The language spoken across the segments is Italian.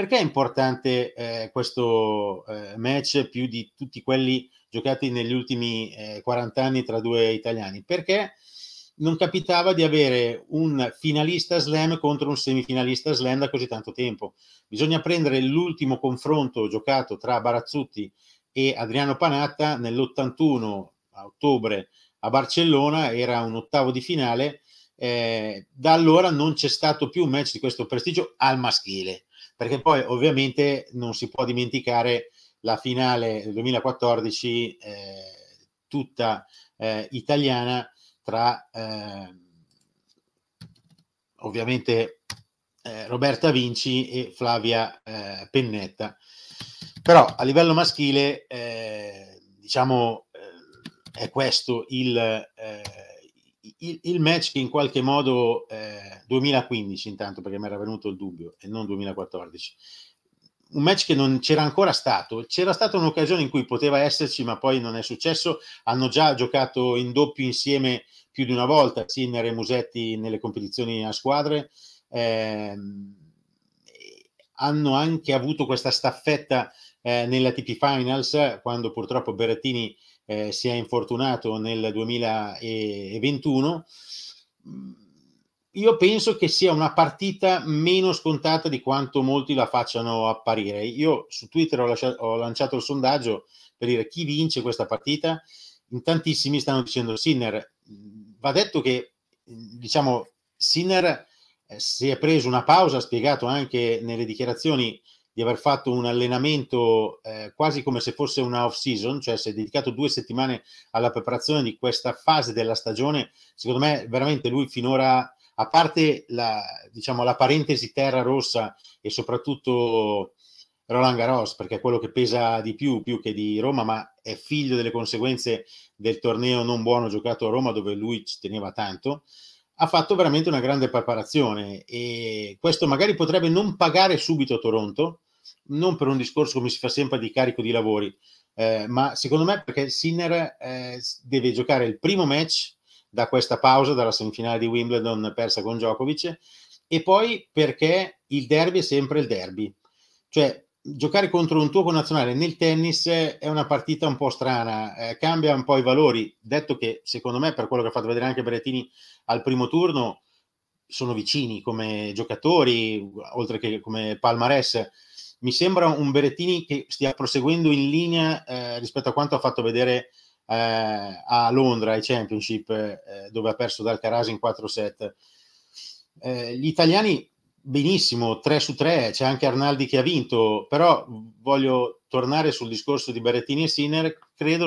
Perché è importante eh, questo eh, match più di tutti quelli giocati negli ultimi eh, 40 anni tra due italiani? Perché non capitava di avere un finalista slam contro un semifinalista slam da così tanto tempo. Bisogna prendere l'ultimo confronto giocato tra Barazzutti e Adriano Panatta nell'81 a ottobre a Barcellona, era un ottavo di finale. Eh, da allora non c'è stato più un match di questo prestigio al maschile perché poi ovviamente non si può dimenticare la finale del 2014 eh, tutta eh, italiana tra ehm, eh, ovviamente Roberta Vinci e Flavia eh, Pennetta. Però a livello maschile eh, diciamo eh, è questo il il, il, match che in qualche modo eh, 2015 intanto perché mi era venuto il dubbio e non 2014 un match che non c'era ancora stato c'era stata un'occasione in cui poteva esserci ma poi non è successo hanno già giocato in doppio insieme più di una volta Sinner e Musetti nelle competizioni a squadre eh, hanno anche avuto questa staffetta eh, nella TP Finals quando purtroppo Berrettini eh, si è infortunato nel 2021. Mm, io penso che sia una partita meno scontata di quanto molti la facciano apparire. Io su Twitter ho, lasciato, ho lanciato il sondaggio per dire chi vince questa partita. In tantissimi stanno dicendo Sinner. Mm, va detto che, mm, diciamo, Sinner eh, si è preso una pausa, ha spiegato anche nelle dichiarazioni di aver fatto un allenamento eh, quasi come se fosse una off season, cioè si è dedicato due settimane alla preparazione di questa fase della stagione, secondo me veramente lui finora, a parte la, diciamo, la parentesi terra rossa e soprattutto Roland Garros, perché è quello che pesa di più, più che di Roma, ma è figlio delle conseguenze del torneo non buono giocato a Roma dove lui ci teneva tanto ha fatto veramente una grande preparazione e questo magari potrebbe non pagare subito Toronto, non per un discorso come si fa sempre di carico di lavori, eh, ma secondo me perché Sinner eh, deve giocare il primo match da questa pausa, dalla semifinale di Wimbledon persa con Djokovic, e poi perché il derby è sempre il derby. Cioè, giocare contro un tuo connazionale nel tennis è una partita un po' strana, eh, cambia un po' i valori, detto che secondo me, per quello che ha fatto vedere anche Berrettini al primo turno, sono vicini come giocatori, oltre che come palmarès. Mi sembra un Berrettini che stia proseguendo in linea eh, rispetto a quanto ha fatto vedere eh, a Londra ai Championship, eh, dove ha perso dal Carasi in 4 set. Eh, gli italiani benissimo, 3 su 3, c'è anche Arnaldi che ha vinto, però voglio tornare sul discorso di Berrettini e Sinner, credo,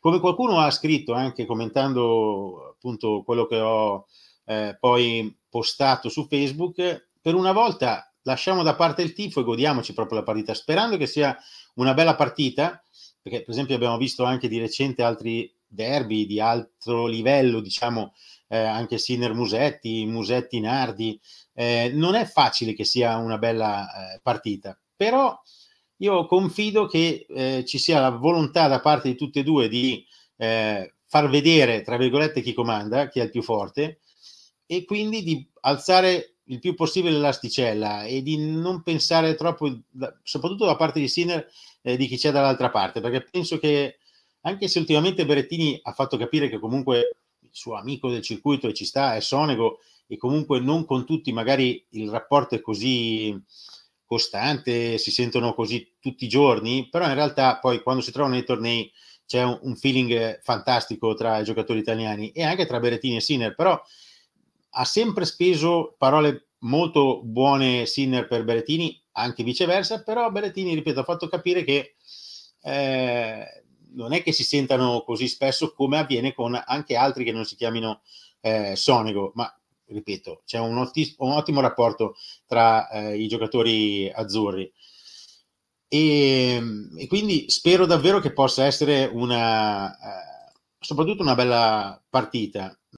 come qualcuno ha scritto anche commentando appunto quello che ho eh, poi postato su Facebook, per una volta lasciamo da parte il tifo e godiamoci proprio la partita, sperando che sia una bella partita, perché per esempio abbiamo visto anche di recente altri derby di altro livello, diciamo eh, anche Sinner Musetti, Musetti Nardi, eh, non è facile che sia una bella eh, partita, però io confido che eh, ci sia la volontà da parte di tutte e due di eh, far vedere, tra virgolette, chi comanda, chi è il più forte, e quindi di alzare il più possibile l'asticella e di non pensare troppo, soprattutto da parte di Sinner, eh, di chi c'è dall'altra parte, perché penso che anche se ultimamente Berettini ha fatto capire che comunque il suo amico del circuito e ci sta è Sonego e comunque non con tutti magari il rapporto è così costante, si sentono così tutti i giorni, però in realtà poi quando si trovano nei tornei c'è un, un feeling fantastico tra i giocatori italiani e anche tra Berettini e Sinner, però ha sempre speso parole molto buone Sinner per Berettini, anche viceversa, però Berettini, ripeto, ha fatto capire che eh, non è che si sentano così spesso come avviene con anche altri che non si chiamino eh, Sonego, ma ripeto, c'è un, otti- un ottimo rapporto tra eh, i giocatori azzurri. E, ehm, e, quindi spero davvero che possa essere una, eh, soprattutto una bella partita.